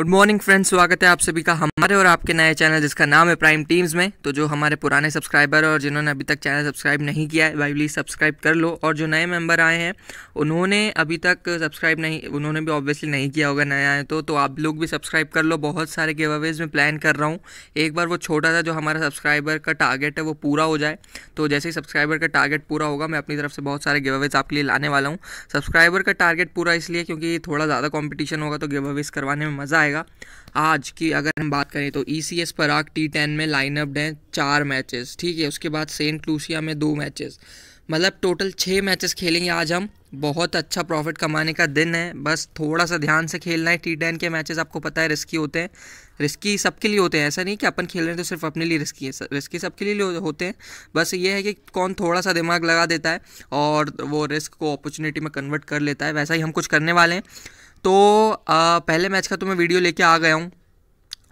good morning friends स्वागत है आप सभी का हमारे और आपके नए चैनल जिसका नाम है प्राइम टीम्स में तो जो हमारे पुराने सब्सक्राइबर और जिन्होंने अभी तक चैनल सब्सक्राइब नहीं किया है भाई प्लीज़ सब्सक्राइब कर लो और जो नए मेंबर आए हैं उन्होंने अभी तक सब्सक्राइब नहीं उन्होंने भी ऑब्वियसली नहीं किया होगा नए आए तो तो आप लोग भी सब्सक्राइब कर लो बहुत सारे गिव अवेज में प्लान कर रहा हूँ एक बार वो छोटा सा जो हमारा सब्सक्राइबर का टारगेट है वो पूरा हो जाए तो जैसे ही सब्सक्राइबर का टारगेट पूरा होगा मैं अपनी तरफ से बहुत सारे गिव अवेज आपके लिए लाने वाला हूँ सब्सक्राइबर का टारगेट पूरा इसलिए क्योंकि थोड़ा ज़्यादा कॉम्पिटिशन होगा तो गिव अवेज करवाने में मज़ा आएगा जाएगा आज की अगर हम बात करें तो E C S Prague T ten में लाइनअप्ड हैं चार मैचेस ठीक है उसके बाद सेंट लूसिया में दो मैचेस मतलब टोटल छः मैचेस खेलेंगे आज हम बहुत अच्छा प्रॉफिट कमाने का दिन है बस थोड़ा सा ध्यान से खेलना है टी टेन के मैचेस आपको पता है रिस्की होते हैं रिस्की सबके लिए होते हैं ऐसा नहीं कि अपन खेल रहे हैं तो सिर्फ अपने लिए रिस्की है रिस्की सबके लिए होते हैं बस ये है कि कौन थोड़ा सा दिमाग लगा देता है और वो रिस्क को अपॉर्चुनिटी में कन्वर्ट कर लेता है वैसा ही हम कुछ करने वाले हैं तो आ, पहले मैच का तो मैं वीडियो लेके आ गया हूँ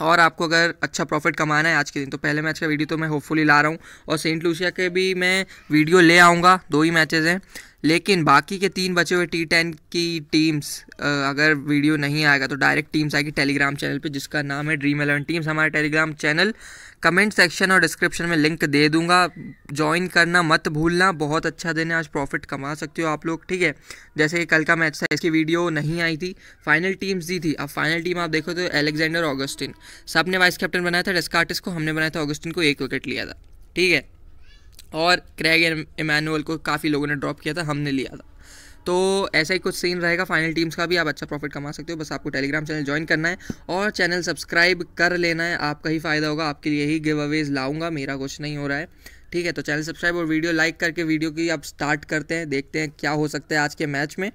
और आपको अगर अच्छा प्रॉफिट कमाना है आज के दिन तो पहले मैच का वीडियो तो मैं होपफुली ला रहा हूँ और सेंट लूसिया के भी मैं वीडियो ले आऊँगा दो ही मैचेज़ हैं लेकिन बाकी के तीन बचे हुए टी टेन की टीम्स अगर वीडियो नहीं आएगा तो डायरेक्ट टीम्स आएगी टेलीग्राम चैनल पे जिसका नाम है ड्रीम एलेवन टीम्स हमारे टेलीग्राम चैनल कमेंट सेक्शन और डिस्क्रिप्शन में लिंक दे दूंगा ज्वाइन करना मत भूलना बहुत अच्छा दिन है आज प्रॉफिट कमा सकते हो आप लोग ठीक है जैसे कि कल का मैच था इसकी वीडियो नहीं आई थी फाइनल टीम्स दी थी अब फाइनल टीम आप देखो तो एलेक्जेंडर ऑगस्टिन सब ने वाइस कैप्टन बनाया था डेस्कार्टिस को हमने बनाया था ऑगस्टिन को एक विकेट लिया था ठीक है और क्रैग इमानुअल को काफ़ी लोगों ने ड्रॉप किया था हमने लिया था तो ऐसा ही कुछ सीन रहेगा फाइनल टीम्स का भी आप अच्छा प्रॉफिट कमा सकते हो बस आपको टेलीग्राम चैनल ज्वाइन करना है और चैनल सब्सक्राइब कर लेना है आपका ही फ़ायदा होगा आपके लिए ही गिव अवेज लाऊंगा मेरा कुछ नहीं हो रहा है ठीक है तो चैनल सब्सक्राइब और वीडियो लाइक करके वीडियो की आप स्टार्ट करते हैं देखते हैं क्या हो सकता है आज के मैच में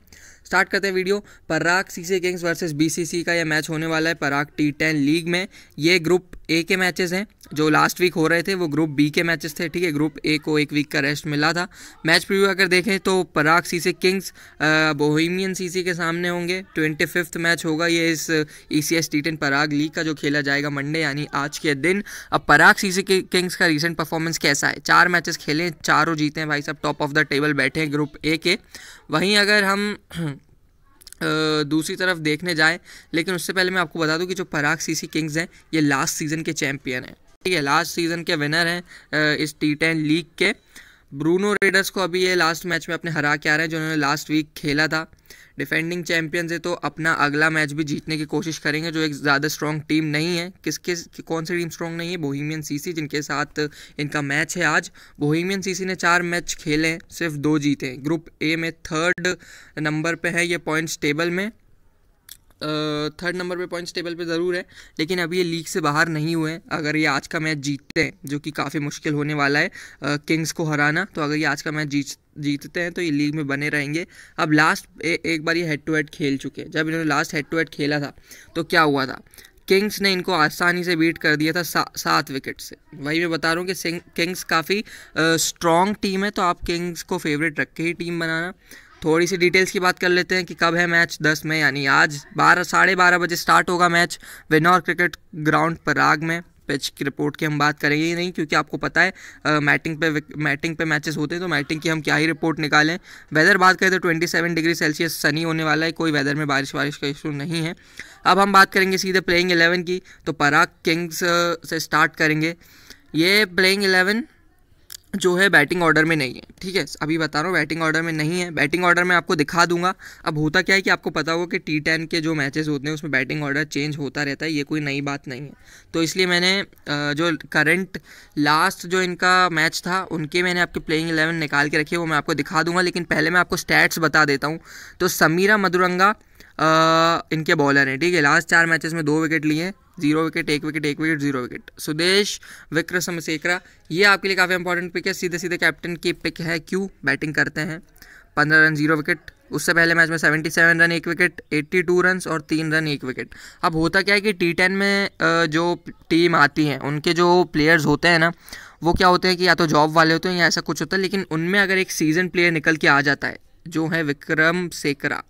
स्टार्ट करते हैं video Prague CC Kings versus BCC का यह मैच होने वाला है पराग टी टेन लीग में ये ग्रुप ए के मैचेस हैं जो लास्ट वीक हो रहे थे वो ग्रुप बी के मैचेस थे ठीक है ग्रुप ए को एक वीक का रेस्ट मिला था मैच प्रीव्यू अगर देखें तो Prague CC Kings Bohemian CC के सामने होंगे ट्वेंटी फिफ्थ मैच होगा ये इस E C S T ten Prague league का जो खेला जाएगा मंडे यानी आज के दिन अब पराग सी किंग्स का रिसेंट परफॉर्मेंस कैसा है चार मैचेस खेले चारों जीते हैं भाई साहब टॉप ऑफ द टेबल बैठे हैं ग्रुप ए के वहीं अगर हम दूसरी तरफ देखने जाएँ लेकिन उससे पहले मैं आपको बता दूं कि जो पराग सीसी किंग्स हैं ये लास्ट सीज़न के चैम्पियन हैं ठीक है लास्ट सीज़न के विनर हैं इस टी टेन लीग के ब्रूनो रेडर्स को अभी ये लास्ट मैच में अपने हरा के आ रहे हैं जिन्होंने लास्ट वीक खेला था डिफेंडिंग चैम्पियंस है तो अपना अगला मैच भी जीतने की कोशिश करेंगे जो एक ज़्यादा स्ट्रॉन्ग टीम नहीं है किस किस कि कौन सी टीम स्ट्रॉन्ग नहीं है बोहिमियन सीसी जिनके साथ इनका मैच है आज बोहिमियन सीसी ने चार मैच खेले हैं सिर्फ दो जीते हैं ग्रुप ए में थर्ड नंबर पर है ये पॉइंट्स टेबल में थर्ड नंबर पे पॉइंट्स टेबल पे ज़रूर है लेकिन अभी ये लीग से बाहर नहीं हुए हैं अगर ये आज का मैच जीतते हैं जो कि काफ़ी मुश्किल होने वाला है किंग्स को हराना तो अगर ये आज का मैच जीत जीतते हैं तो ये लीग में बने रहेंगे अब लास्ट ए, एक बार ये हेड टू हेड खेल चुके हैं जब इन्होंने लास्ट हेड टू हेड खेला था तो क्या हुआ था किंग्स ने इनको आसानी से बीट कर दिया था सा, सात विकेट से वही मैं बता रहा हूँ कि किंग्स काफ़ी स्ट्रॉन्ग टीम है तो आप किंग्स को फेवरेट रख के ही टीम बनाना थोड़ी सी डिटेल्स की बात कर लेते हैं कि कब है मैच दस में यानी आज बारह साढ़े बारह बजे स्टार्ट होगा match Vinor cricket ground Prague में पिच की रिपोर्ट की हम बात करेंगे ही नहीं क्योंकि आपको पता है मैटिंग पे मैटिंग पे मैचेस होते हैं तो मैटिंग की हम क्या ही रिपोर्ट निकालें वेदर बात करें तो twenty seven degree Celsius sunny होने वाला है कोई वेदर में बारिश वारिश का इशू नहीं है अब हम बात करेंगे सीधे प्लेइंग एलेवन की तो पराग किंग्स से स्टार्ट करेंगे ये प्लेइंग एलेवन जो है बैटिंग ऑर्डर में नहीं है ठीक है अभी बता रहा हूँ बैटिंग ऑर्डर में नहीं है बैटिंग ऑर्डर में आपको दिखा दूंगा अब होता क्या है कि आपको पता होगा कि टी टेन के जो मैचेस होते हैं उसमें बैटिंग ऑर्डर चेंज होता रहता है ये कोई नई बात नहीं है तो इसलिए मैंने जो करंट लास्ट जो इनका मैच था उनके मैंने आपके प्लेइंग एलेवन निकाल के रखे वो मैं आपको दिखा दूंगा लेकिन पहले मैं आपको स्टैट्स बता देता हूँ तो समीरा मधुरंगा इनके बॉलर हैं ठीक है लास्ट चार मैचेस में दो विकेट लिए जीरो विकेट एक विकेट एक wicket zero wicket Sudesh Vikram Samasekara ये आपके लिए काफ़ी इंपॉर्टेंट पिक है सीधे सीधे कैप्टन की पिक है क्यों बैटिंग करते हैं पंद्रह रन जीरो विकेट उससे पहले मैच में सेवेंटी सेवन रन एक विकेट एट्टी टू रन और तीन रन एक विकेट अब होता क्या है कि टी टेन में जो टीम आती है उनके जो प्लेयर्स होते हैं ना वो क्या होते हैं कि या तो जॉब वाले होते हैं या ऐसा कुछ होता है लेकिन उनमें अगर एक सीजन प्लेयर निकल के आ जाता है जो है विक्रम सेकरा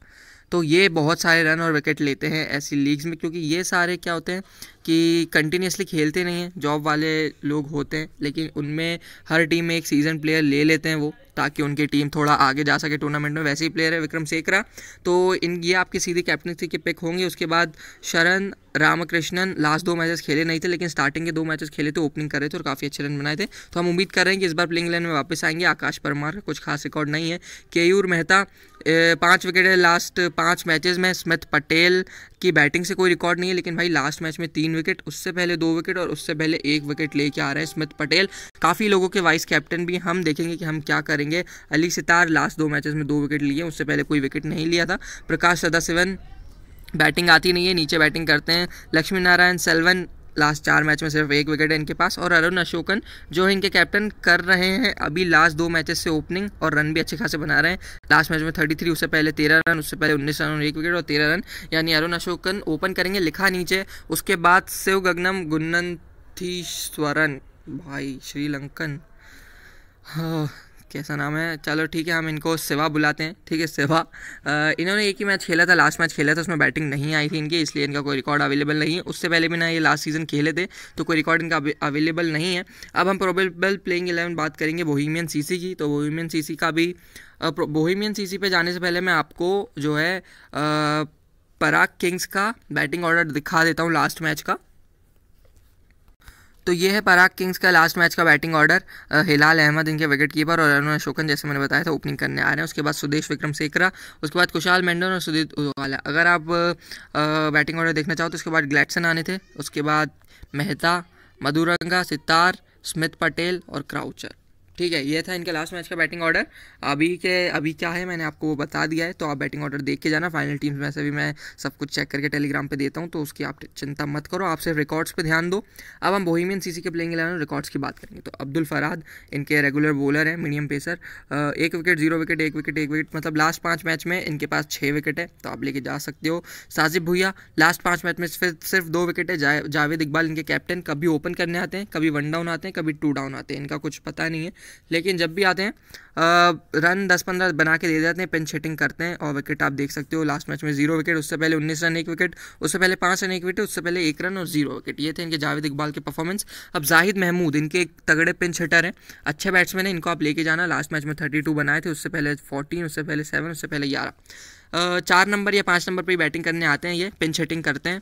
तो ये बहुत सारे रन और विकेट लेते हैं ऐसी लीग्स में क्योंकि ये सारे क्या होते हैं कि कंटिन्यूसली खेलते नहीं हैं जॉब वाले लोग होते हैं लेकिन उनमें हर टीम में एक सीजन प्लेयर ले लेते हैं वो ताकि उनकी टीम थोड़ा आगे जा सके टूर्नामेंट में वैसे ही प्लेयर है विक्रम सेकरा तो इन ये आपकी सीधी कैप्टनसी के पिक होंगे उसके बाद शरण रामकृष्णन लास्ट दो मैचेस खेले नहीं थे लेकिन स्टार्टिंग के दो मैचेस खेले थे ओपनिंग कर रहे थे और काफ़ी अच्छे रन बनाए थे तो हम उम्मीद कर रहे हैं कि इस बार प्लेइंग लाइन में वापस आएंगे आकाश परमार का कुछ खास रिकॉर्ड नहीं है केयूर मेहता पाँच विकेट है लास्ट पाँच मैचेज में स्मिथ पटेल कि बैटिंग से कोई रिकॉर्ड नहीं है लेकिन भाई लास्ट मैच में तीन विकेट उससे पहले दो विकेट और उससे पहले एक विकेट लेके आ रहे हैं स्मिथ पटेल काफ़ी लोगों के वाइस कैप्टन भी हम देखेंगे कि हम क्या करेंगे अली सितार लास्ट दो मैचेस में दो विकेट लिए उससे पहले कोई विकेट नहीं लिया था प्रकाश सदासिवन बैटिंग आती नहीं है नीचे बैटिंग करते हैं लक्ष्मी नारायण सेलवन लास्ट चार मैच में सिर्फ एक विकेट है इनके पास और अरुण अशोकन जो है इनके कैप्टन कर रहे हैं अभी लास्ट दो मैचेस से ओपनिंग और रन भी अच्छे खासे बना रहे हैं लास्ट मैच में थर्टी थ्री उससे पहले तेरह रन उससे पहले उन्नीस रन और एक विकेट और तेरह रन यानी अरुण अशोकन ओपन करेंगे लिखा नीचे उसके बाद सेव गगनम स्वरन भाई श्रीलंकन हाँ कैसा नाम है चलो ठीक है हम इनको सेवा बुलाते हैं ठीक है सेवा इन्होंने एक ही मैच खेला था लास्ट मैच खेला था उसमें बैटिंग नहीं आई थी इनकी इसलिए इनका कोई रिकॉर्ड अवेलेबल नहीं है उससे पहले भी ना ये लास्ट सीजन खेले थे तो कोई रिकॉर्ड इनका अवेलेबल नहीं है अब हम प्रोबेबल प्लेइंग इलेवन बात करेंगे बोहिमियन सी की तो बोहिमियन सी का भी बोहिमियन सी पे जाने से पहले मैं आपको जो है पराग किंग्स का बैटिंग ऑर्डर दिखा देता हूँ लास्ट मैच का तो ये है पराग किंग्स का लास्ट मैच का बैटिंग ऑर्डर हिलाल अहमद इनके विकेट कीपर और अरुण अशोकन जैसे मैंने बताया था ओपनिंग करने आ रहे हैं उसके बाद सुदेश विक्रम सेकरा उसके बाद कुशाल मेंडन और सुदीप उजवाला अगर आप बैटिंग ऑर्डर देखना चाहो तो उसके बाद ग्लैटसन आने थे उसके बाद मेहता मधुरंगा सितार स्मिथ पटेल और क्राउचर ठीक है ये था इनके लास्ट मैच का बैटिंग ऑर्डर अभी के अभी क्या है मैंने आपको वो बता दिया है तो आप बैटिंग ऑर्डर देख के जाना फाइनल टीम्स में से भी मैं सब कुछ चेक करके टेलीग्राम पे देता हूँ तो उसकी आप चिंता मत करो आप सिर्फ रिकॉर्ड्स पे ध्यान दो अब हम बोहिमियन सी के प्लेइंग इलेवन रिकॉर्ड्स की बात करेंगे तो अब्दुल फराद इनके रेगुलर बॉलर हैं मीडियम पेसर एक विकेट जीरो विकेट एक विकेट एक विकेट मतलब लास्ट पाँच मैच में इनके पास छः विकेट है तो आप लेके जा सकते हो साजिब भुया लास्ट पाँच मैच में सिर्फ दो विकेट है जावेद इकबाल इनके कैप्टन कभी ओपन करने आते हैं कभी वन डाउन आते हैं कभी टू डाउन आते हैं इनका कुछ पता नहीं है लेकिन जब भी आते हैं रन दस पंद्रह बना के दे देते हैं पिन हिटिंग करते हैं और विकेट आप देख सकते हो लास्ट मैच में जीरो विकेट उससे पहले उन्नीस रन एक विकेट उससे पहले पाँच रन एक विकेट उससे पहले एक रन और जीरो विकेट ये थे इनके जावेद इकबाल के परफॉर्मेंस अब जाहिद महमूद इनके एक तगड़े पिन हिटर हैं अच्छे बैट्समैन हैं इनको आप लेके जाना लास्ट मैच में थर्टी टू बनाए थे उससे पहले फोर्टीन उससे पहले सेवन उससे पहले ग्यारह चार नंबर या पाँच नंबर पर बैटिंग करने आते हैं ये पिन हिटिंग करते हैं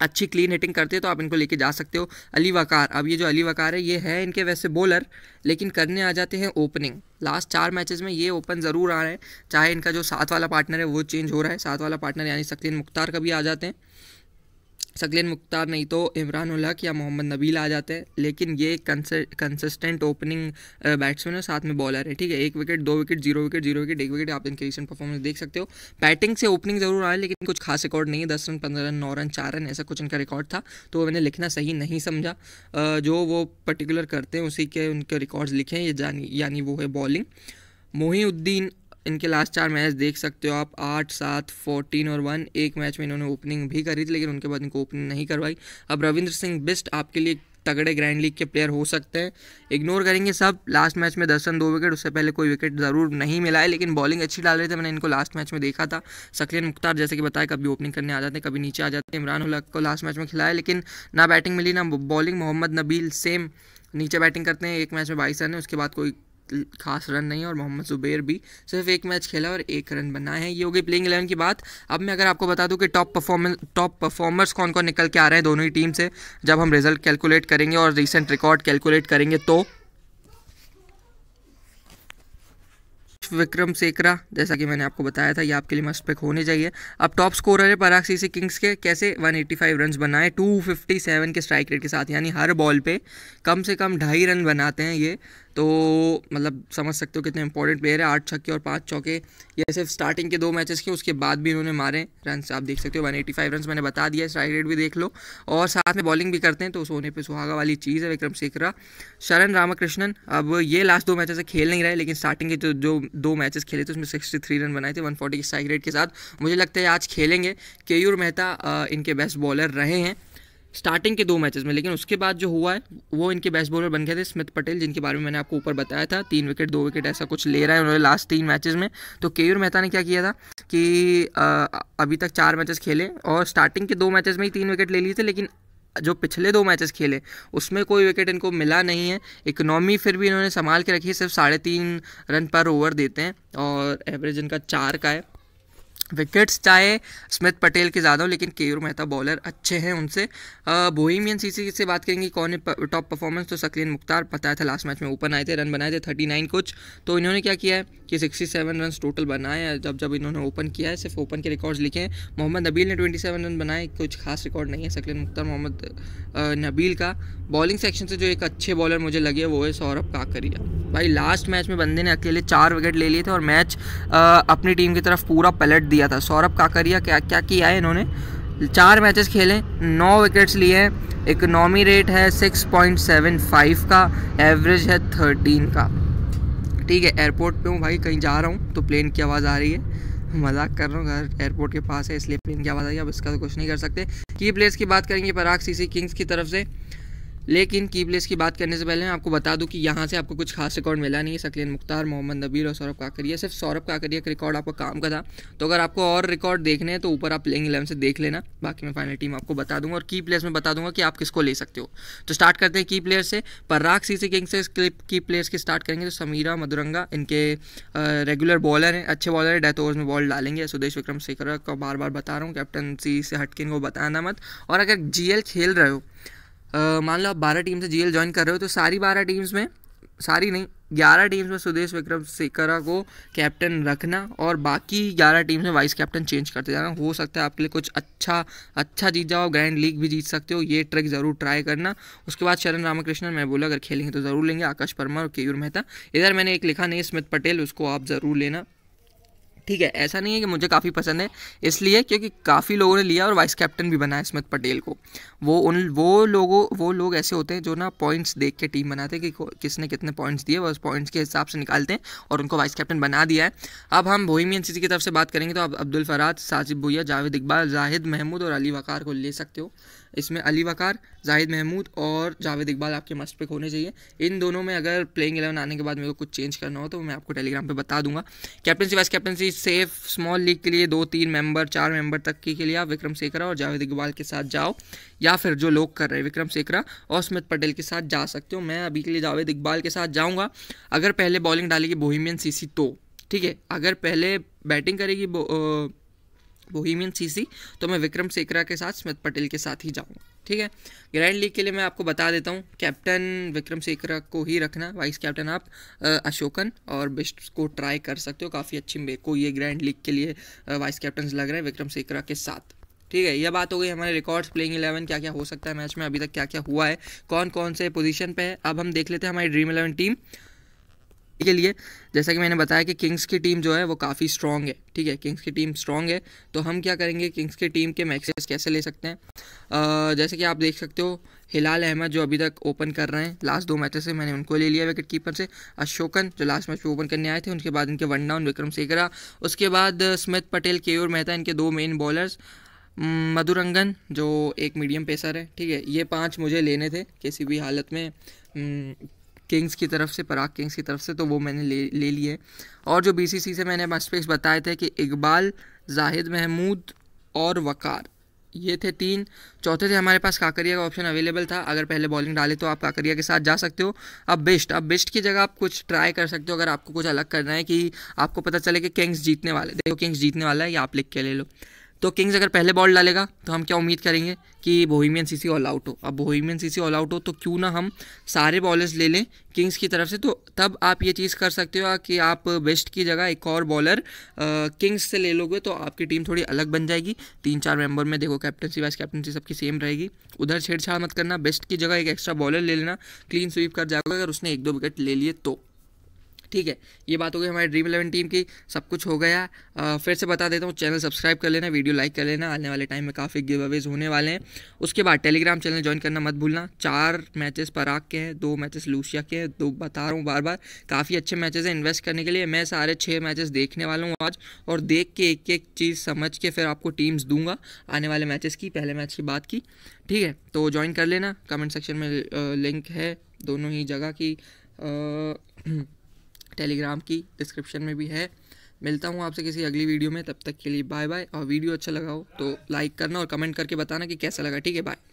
अच्छी क्लीन हिटिंग करते हैं तो आप इनको लेके जा सकते हो अली वकार अब ये जो अली वकार है ये है इनके वैसे बॉलर लेकिन करने आ जाते हैं ओपनिंग लास्ट चार मैचेस में ये ओपन ज़रूर आ रहे हैं चाहे इनका जो साथ वाला पार्टनर है वो चेंज हो रहा है साथ वाला पार्टनर यानी सक्तीन मुख्तार कभी आ जाते हैं सकलिन मुख्तार नहीं तो इमरान उलहक या मोहम्मद नबील आ जाते हैं लेकिन ये कंसिस्टेंट ओपनिंग बैट्समैन है साथ में बॉलर है ठीक है एक विकेट दो wicket zero wicket zero wicket एक विकेट आप इनके रिसेंट परफॉर्मेंस देख सकते हो बैटिंग से ओपनिंग जरूर आए लेकिन कुछ खास रिकॉर्ड नहीं है दस रन पंद्रह रन नौ रन चार रन ऐसा कुछ इनका रिकॉर्ड था तो मैंने लिखना सही नहीं समझा जो वो पर्टिकुलर करते हैं उसी के उनके रिकॉर्ड्स लिखे हैं ये यानी वो है बॉलिंग मोहिउद्दीन इनके लास्ट चार मैच देख सकते हो आप आठ सात फोर्टीन और वन एक मैच में इन्होंने ओपनिंग भी करी थी लेकिन उनके बाद इनको ओपनिंग नहीं करवाई अब रविंद्र सिंह बिस्ट आपके लिए तगड़े ग्रैंड लीग के प्लेयर हो सकते हैं इग्नोर करेंगे सब लास्ट मैच में दस रन दो विकेट उससे पहले कोई विकेट ज़रूर नहीं मिला है लेकिन बॉलिंग अच्छी डाल रहे थे मैंने इनको लास्ट मैच में देखा था सकलिन मुख्तार जैसे कि बताया कभी ओपनिंग करने आ जाते हैं कभी नीचे आ जाते हैं इमरान उलक को लास्ट मैच में खिलाया लेकिन ना बैटिंग मिली ना बॉलिंग मोहम्मद नबील सेम नीचे बैटिंग करते हैं एक मैच में बाईस रन है उसके बाद कोई खास रन नहीं और मोहम्मद ज़ुबैर भी सिर्फ एक मैच खेला और एक रन बनाए हैं ये हो गई प्लेइंग इलेवन की बात अब मैं अगर आपको बता दूं कि टॉप परफॉर्मेंस टॉप परफॉर्मर्स कौन कौन निकल के आ रहे हैं दोनों ही टीम से जब हम रिजल्ट कैलकुलेट करेंगे और रिसेंट रिकॉर्ड कैलकुलेट करेंगे तो विक्रम सेकरा जैसा कि मैंने आपको बताया था ये आपके लिए मस्ट पिक होने चाहिए अब टॉप स्कोरर है पराग सी किंग्स के कैसे 185 रन बनाए 257 के स्ट्राइक रेट के साथ यानी हर बॉल पे कम से कम ढाई रन बनाते हैं ये तो मतलब समझ सकते हो कितने इंपॉर्टेंट प्लेयर है आठ छक्के और पाँच चौके ये सिर्फ स्टार्टिंग के दो मैचेस के उसके बाद भी इन्होंने मारे रन आप देख सकते हो वन एटी फाइव रन मैंने बता दिया स्ट्राइक रेट भी देख लो और साथ में बॉलिंग भी करते हैं तो सोने पे सुहागा वाली चीज़ है विक्रम सेकरा शरण रामाकृष्णन अब ये लास्ट दो मैचेस खेल नहीं रहे लेकिन स्टार्टिंग के जो जो दो मैचेस खेले थे उसमें सिक्सटी थ्री रन बनाए थे वन फोर्टी के स्ट्राइक रेट के साथ मुझे लगता है आज खेलेंगे केयूर मेहता इनके बेस्ट बॉलर रहे हैं स्टार्टिंग के दो मैचेस में लेकिन उसके बाद जो हुआ है वो इनके बेस्ट बॉलर बन गए थे स्मिथ पटेल जिनके बारे में मैंने आपको ऊपर बताया था तीन विकेट दो विकेट ऐसा कुछ ले रहा है उन्होंने लास्ट तीन मैचेस में तो केयूर मेहता ने क्या किया था कि अभी तक चार मैचेस खेले और स्टार्टिंग के दो मैचेस में ही तीन विकेट ले लिए थे लेकिन जो पिछले दो मैचेस खेले उसमें कोई विकेट इनको मिला नहीं है इकोनॉमी फिर भी इन्होंने संभाल के रखी है सिर्फ साढ़े तीन रन पर ओवर देते हैं और एवरेज इनका चार का है विकेट्स चाहे स्मिथ पटेल के ज़्यादा हो लेकिन केयूर मेहता बॉलर अच्छे हैं उनसे बोहिमियन सीसी से बात करेंगे कौन है टॉप परफॉर्मेंस तो सकलीन मुख्तार पता था लास्ट मैच में ओपन आए थे रन बनाए थे थर्टी नाइन कुछ तो इन्होंने क्या किया है कि सिक्सटी सेवन रन टोटल बनाए हैं जब जब इन्होंने ओपन किया है सिर्फ ओपन के रिकॉर्ड्स लिखे हैं मोहम्मद नबील ने ट्वेंटी सेवन रन बनाए कुछ खास रिकॉर्ड नहीं है सकलीन मुख्तार मोहम्मद नबील का बॉलिंग सेक्शन से जो एक अच्छे बॉलर मुझे लगे वो है सौरभ काकरिया भाई लास्ट मैच में बंदे ने अकेले चार विकेट ले लिए थे और मैच अपनी टीम की तरफ पूरा पलट दिया दिया था सौरभ काकरिया क्या क्या किया है इन्होंने चार मैचेस खेले नौ विकेट्स लिए हैं इकनॉमी रेट है 6.75 का एवरेज है 13 का ठीक है एयरपोर्ट पे हूँ भाई कहीं जा रहा हूँ तो प्लेन की आवाज़ आ रही है मजाक कर रहा हूँ घर एयरपोर्ट के पास है इसलिए प्लेन की आवाज़ आ रही है अब इसका तो कुछ नहीं कर सकते की प्लेयर्स की बात करेंगे पराग सी किंग्स की तरफ से लेकिन की प्लेस की बात करने से पहले मैं आपको बता दूं कि यहाँ से आपको कुछ खास रिकॉर्ड मिला नहीं है सकलीन मुख्तार मोहम्मद नबीर और सौरभ काकरिया सिर्फ सौरभ काकरिया का रिकॉर्ड आपका काम का था तो अगर आपको और रिकॉर्ड देखने हैं तो ऊपर आप प्लेइंग इलेवन से देख लेना बाकी मैं फाइनल टीम आपको बता दूंगा और की प्लेयर्स में बता दूंगा कि आप किसको ले सकते हो तो स्टार्ट करते हैं की प्लेयर से पर्राग सीसी किंग्स से क्लिप की प्लेयर्स की स्टार्ट करेंगे तो समीरा मधुरंगा इनके रेगुलर बॉलर हैं अच्छे बॉलर हैं डेथ ओवर में बॉल डालेंगे सुदेश विक्रम शेखर को बार बार बता रहा हूँ कैप्टनसी से हटके को बताना मत और अगर जी खेल रहे हो मान लो आप बारह टीम से जीएल ज्वाइन कर रहे हो तो सारी बारह टीम्स में सारी नहीं ग्यारह टीम्स में सुदेश विक्रम सेकरा को कैप्टन रखना और बाकी ग्यारह टीम्स में वाइस कैप्टन चेंज करते जाना हो सकता है आपके लिए कुछ अच्छा अच्छा जीत जाओ ग्रैंड लीग भी जीत सकते हो ये ट्रिक ज़रूर ट्राई करना उसके बाद शरण रामकृष्णन मैं बोला अगर खेलेंगे तो ज़रूर लेंगे आकाश परमा और केयूर मेहता इधर मैंने एक लिखा नहीं स्मित पटेल उसको आप ज़रूर लेना ठीक है ऐसा नहीं है कि मुझे काफ़ी पसंद है इसलिए क्योंकि काफ़ी लोगों ने लिया और वाइस कैप्टन भी बनाया स्मित पटेल को वो उन वो लोगों वो लोग ऐसे होते हैं जो ना पॉइंट्स देख के टीम बनाते हैं कि किसने कितने पॉइंट्स दिए उस पॉइंट्स के हिसाब से निकालते हैं और उनको वाइस कैप्टन बना दिया है अब हम बोहिमियन सिटी की तरफ से बात करेंगे तो आप अब्दुल फराज साजिब भुया जावेद इकबाल जाहिद महमूद और अली वकार को ले सकते हो इसमें अली वकार जाहिद महमूद और जावेद इकबाल आपके मस्ट पिक होने चाहिए इन दोनों में अगर प्लेइंग एलेवन आने के बाद मेरे को कुछ चेंज करना हो तो मैं आपको टेलीग्राम पर बता दूंगा captaincy vice captaincy safe small league के लिए दो तीन मेंबर चार मेंबर तक के लिए आप विक्रम सेकरा और जावेद इकबाल के साथ जाओ या फिर जो लोग कर रहे हैं विक्रम सेकरा और स्मित पटेल के साथ जा सकते हो मैं अभी के लिए जावेद इकबाल के साथ जाऊँगा अगर पहले बॉलिंग डालेगी बोहिमियन सी तो ठीक है अगर पहले बैटिंग करेगी बोहिमियन सीसी तो मैं विक्रम सेकरा के साथ स्मित पटेल के साथ ही जाऊँगा ठीक है ग्रैंड लीग के लिए मैं आपको बता देता हूँ कैप्टन विक्रम सेकरा को ही रखना वाइस कैप्टन आप अशोकन और बिस्ट को ट्राई कर सकते हो काफ़ी अच्छी मेरे को ये ग्रैंड लीग के लिए वाइस कैप्टन लग रहे हैं विक्रम सेकरा के साथ ठीक है यह बात हो गई हमारे रिकॉर्ड्स प्लेइंग इलेवन क्या क्या हो सकता है मैच में अभी तक क्या क्या हुआ है कौन कौन से पोजीशन पे है अब हम देख लेते हैं हमारी ड्रीम इलेवन टीम के लिए जैसा कि मैंने बताया कि किंग्स की टीम जो है वो काफ़ी स्ट्रॉन्ग है ठीक है किंग्स की टीम स्ट्रॉन्ग है तो हम क्या करेंगे किंग्स की टीम के मैक्सेस कैसे ले सकते हैं जैसे कि आप देख सकते हो हिलाल अहमद जो अभी तक ओपन कर रहे हैं लास्ट दो मैचेस से मैंने उनको ले लिया विकेट कीपर से अशोकन जो लास्ट मैच में ओपन करने आए थे उनके बाद इनके वन डाउन विक्रम सेकरा उसके बाद स्मिथ पटेल केयूर मेहता इनके दो मेन बॉलर्स मधुरंगन जो एक मीडियम पेसर है ठीक है ये पाँच मुझे लेने थे किसी भी हालत में किंग्स की तरफ से पराग किंग्स की तरफ से तो वो मैंने ले ले लिए और जो बीसीसी से मैंने मस्पेक्स बताए थे कि इकबाल जाहिद महमूद और वकार ये थे तीन चौथे थे हमारे पास काकरिया का ऑप्शन अवेलेबल था अगर पहले बॉलिंग डाले तो आप काकरिया के साथ जा सकते हो अब बेस्ट अब बेस्ट की जगह आप कुछ ट्राई कर सकते हो अगर आपको कुछ अलग करना है कि आपको पता चले कि किंग्स जीतने वाले देखो किंग्स जीतने वाला है या आप लिख के ले लो तो किंग्स अगर पहले बॉल डालेगा तो हम क्या उम्मीद करेंगे कि बोहिमियन सीसी ऑल आउट हो अब बोहिमियन सीसी ऑल आउट हो तो क्यों ना हम सारे बॉलर्स ले लें किंग्स की तरफ से तो तब आप ये चीज़ कर सकते हो कि आप बेस्ट की जगह एक और बॉलर किंग्स से ले लोगे तो आपकी टीम थोड़ी अलग बन जाएगी तीन चार मेंबर में देखो कैप्टनसी वाइस कैप्टनसी सबकी सेम रहेगी उधर छेड़छाड़ मत करना बेस्ट की जगह एक एक्स्ट्रा बॉलर ले लेना क्लीन स्वीप कर जाएगा अगर उसने एक दो विकेट ले लिए तो ठीक है ये बात हो गई हमारी ड्रीम इलेवन टीम की सब कुछ हो गया आ, फिर से बता देता हूँ चैनल सब्सक्राइब कर लेना वीडियो लाइक कर लेना आने वाले टाइम में काफ़ी गिव अवेज होने वाले हैं उसके बाद टेलीग्राम चैनल ज्वाइन करना मत भूलना चार मैचेस पराग के हैं दो मैचेस लूसिया के हैं दो बता रहा हूँ बार बार काफ़ी अच्छे मैचेस हैं इन्वेस्ट करने के लिए मैं सारे छः मैचेस देखने वाला हूँ आज और देख के एक एक चीज़ समझ के फिर आपको टीम्स दूंगा आने वाले मैचेस की पहले मैच की बात की ठीक है तो ज्वाइन कर लेना कमेंट सेक्शन में लिंक है दोनों ही जगह की टेलीग्राम की डिस्क्रिप्शन में भी है मिलता हूँ आपसे किसी अगली वीडियो में तब तक के लिए बाय बाय और वीडियो अच्छा लगा हो तो लाइक करना और कमेंट करके बताना कि कैसा लगा ठीक है बाय